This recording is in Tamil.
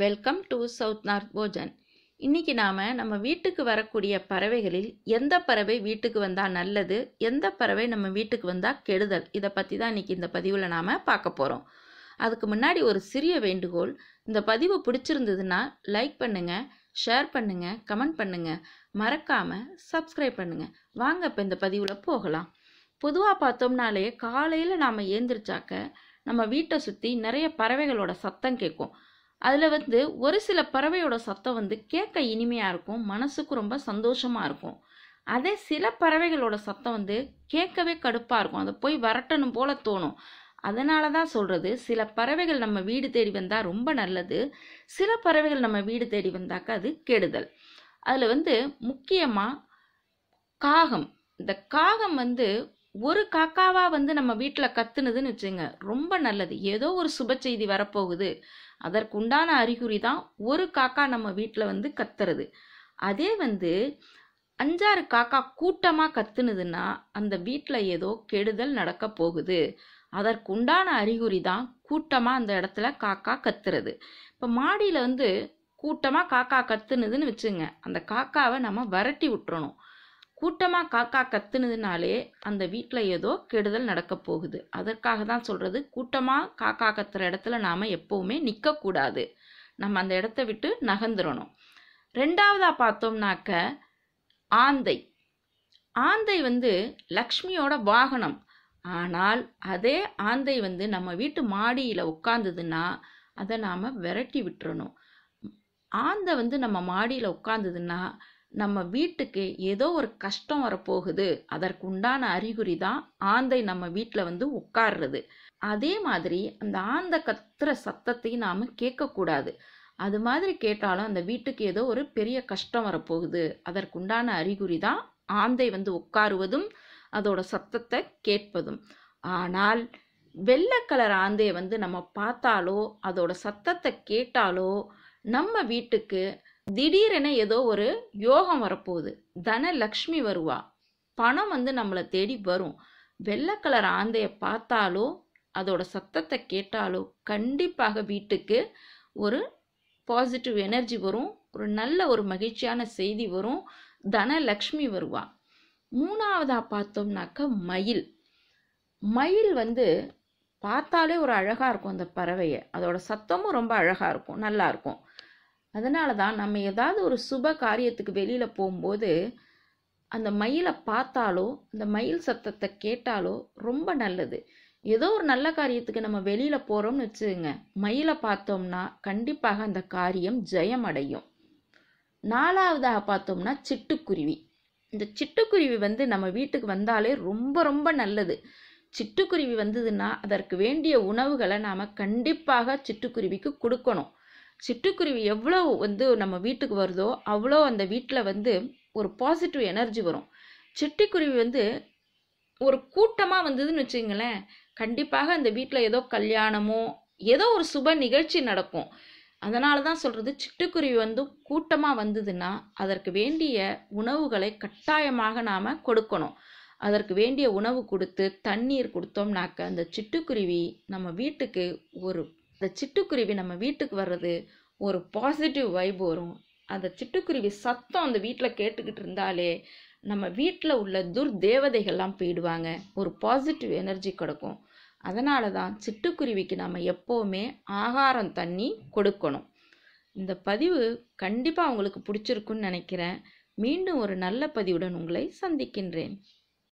welcome to south north Bhojan இன்றைக்கி நாம் நம்ம வீட்டுக்கு வரக்கூடிய பறவைகளில் எந்த பறவை வீட்டுக்கு வந்தால் நல்லது எந்த பறவை நம்ம வீட்டுக்கு வந்தால் கெடுதல் இதை பற்றி தான் இன்னைக்கு இந்த பதிவில் நாம் பார்க்க போகிறோம் அதுக்கு முன்னாடி ஒரு சிறிய வேண்டுகோள் இந்த பதிவு பிடிச்சிருந்ததுன்னா லைக் பண்ணுங்கள் ஷேர் பண்ணுங்கள் கமெண்ட் பண்ணுங்கள் மறக்காமல் சப்ஸ்கிரைப் பண்ணுங்கள் வாங்க இப்போ இந்த பதிவில் போகலாம் பொதுவாக பார்த்தோம்னாலே காலையில் நாம் ஏந்திரிச்சாக்க நம்ம வீட்டை சுற்றி நிறைய பறவைகளோட சத்தம் கேட்கும் அதில் வந்து ஒரு சில பறவையோட சத்தம் வந்து கேட்க இனிமையாக இருக்கும் மனசுக்கு ரொம்ப சந்தோஷமாக இருக்கும் அதே சில பறவைகளோட சத்தம் வந்து கேட்கவே கடுப்பாக இருக்கும் அதை போய் வரட்டணும் போல தோணும் அதனால தான் சொல்கிறது சில பறவைகள் நம்ம வீடு தேடி வந்தால் ரொம்ப நல்லது சில பறவைகள் நம்ம வீடு தேடி வந்தாக்கா அது கெடுதல் அதில் வந்து முக்கியமாக காகம் இந்த காகம் வந்து ஒரு காக்காவா வந்து நம்ம வீட்டில் கத்துனதுன்னு வச்சுங்க ரொம்ப நல்லது ஏதோ ஒரு சுப செய்தி வரப்போகுது அதற்குண்டான அறிகுறி தான் ஒரு காக்கா நம்ம வீட்டில் வந்து கத்துறது அதே வந்து அஞ்சாறு காக்கா கூட்டமாக கத்துனதுன்னா அந்த வீட்டில் ஏதோ கெடுதல் நடக்க போகுது அதற்குண்டான அறிகுறி தான் கூட்டமாக அந்த இடத்துல காக்கா கத்துறது இப்போ மாடியில் வந்து கூட்டமாக காக்கா கத்துனதுன்னு வச்சுங்க அந்த காக்காவை நம்ம வரட்டி விட்டுறணும் கூட்டமாக காக்கா கத்துனதுனாலே அந்த வீட்டில் ஏதோ கெடுதல் நடக்க போகுது அதற்காக தான் சொல்கிறது கூட்டமாக காக்கா கத்துற இடத்துல நாம் எப்போவுமே நிற்கக்கூடாது நம்ம அந்த இடத்த விட்டு நகர்ந்துடணும் ரெண்டாவதாக பார்த்தோம்னாக்க ஆந்தை ஆந்தை வந்து லக்ஷ்மியோட வாகனம் ஆனால் அதே ஆந்தை வந்து நம்ம வீட்டு மாடியில் உட்காந்ததுன்னா அதை நாம் விரட்டி விட்டுறணும் ஆந்தை வந்து நம்ம மாடியில் உட்காந்ததுன்னா நம்ம வீட்டுக்கு ஏதோ ஒரு கஷ்டம் வரப்போகுது அதற்குண்டான அறிகுறி தான் ஆந்தை நம்ம வீட்டில் வந்து உட்கார்றது அதே மாதிரி அந்த ஆந்தை கத்துற சத்தத்தையும் நாம் கேட்கக்கூடாது அது மாதிரி கேட்டாலும் அந்த வீட்டுக்கு ஏதோ ஒரு பெரிய கஷ்டம் வரப்போகுது அதற்குண்டான அறிகுறி தான் ஆந்தை வந்து உட்காருவதும் அதோட சத்தத்தை கேட்பதும் ஆனால் வெள்ளை கலர் ஆந்தையை வந்து நம்ம பார்த்தாலோ அதோட சத்தத்தை கேட்டாலோ நம்ம வீட்டுக்கு திடீரென ஏதோ ஒரு யோகம் வரப்போகுது தன லக்ஷ்மி வருவா பணம் வந்து நம்மளை தேடி வரும் வெள்ளை கலர் ஆந்தையை பார்த்தாலோ அதோட சத்தத்தை கேட்டாலோ கண்டிப்பாக வீட்டுக்கு ஒரு பாசிட்டிவ் எனர்ஜி வரும் ஒரு நல்ல ஒரு மகிழ்ச்சியான செய்தி வரும் தன லக்ஷ்மி வருவா மூணாவதாக பார்த்தோம்னாக்க மயில் மயில் வந்து பார்த்தாலே ஒரு அழகாக இருக்கும் அந்த பறவையை அதோட சத்தமும் ரொம்ப அழகாக இருக்கும் நல்லா இருக்கும் அதனால தான் நம்ம ஏதாவது ஒரு சுப காரியத்துக்கு வெளியில் போகும்போது அந்த மயிலை பார்த்தாலோ அந்த மயில் சத்தத்தை கேட்டாலோ ரொம்ப நல்லது ஏதோ ஒரு நல்ல காரியத்துக்கு நம்ம வெளியில் போகிறோம்னு வச்சுக்கோங்க மயிலை பார்த்தோம்னா கண்டிப்பாக அந்த காரியம் ஜெயம் அடையும் நாலாவதாக பார்த்தோம்னா சிட்டுக்குருவி இந்த சிட்டுக்குருவி வந்து நம்ம வீட்டுக்கு வந்தாலே ரொம்ப ரொம்ப நல்லது சிட்டுக்குருவி வந்ததுன்னா அதற்கு வேண்டிய உணவுகளை நாம் கண்டிப்பாக சிட்டுக்குருவிக்கு கொடுக்கணும் சிட்டுக்குருவி எவ்வளோ வந்து நம்ம வீட்டுக்கு வருதோ அவ்வளோ அந்த வீட்டில் வந்து ஒரு பாசிட்டிவ் எனர்ஜி வரும் சிட்டுக்குருவி வந்து ஒரு கூட்டமாக வந்ததுன்னு வச்சுங்களேன் கண்டிப்பாக அந்த வீட்டில் ஏதோ கல்யாணமோ ஏதோ ஒரு சுப நிகழ்ச்சி நடக்கும் அதனால தான் சொல்கிறது சிட்டுக்குருவி வந்து கூட்டமாக வந்ததுன்னா அதற்கு வேண்டிய உணவுகளை கட்டாயமாக நாம் கொடுக்கணும் அதற்கு வேண்டிய உணவு கொடுத்து தண்ணீர் கொடுத்தோம்னாக்க அந்த சிட்டுக்குருவி நம்ம வீட்டுக்கு ஒரு அந்த சிட்டுக்குருவி நம்ம வீட்டுக்கு வர்றது ஒரு பாசிட்டிவ் வைப் வரும் அந்த சிட்டுக்குருவி சத்தம் அந்த வீட்டில் கேட்டுக்கிட்டு இருந்தாலே நம்ம வீட்டில் உள்ள துர் தேவதைகள்லாம் போயிடுவாங்க ஒரு பாசிட்டிவ் எனர்ஜி கிடைக்கும் அதனால தான் சிட்டுக்குருவிக்கு நம்ம எப்போவுமே ஆகாரம் தண்ணி கொடுக்கணும் இந்த பதிவு கண்டிப்பாக அவங்களுக்கு பிடிச்சிருக்குன்னு நினைக்கிறேன் மீண்டும் ஒரு நல்ல பதிவுடன் உங்களை சந்திக்கின்றேன்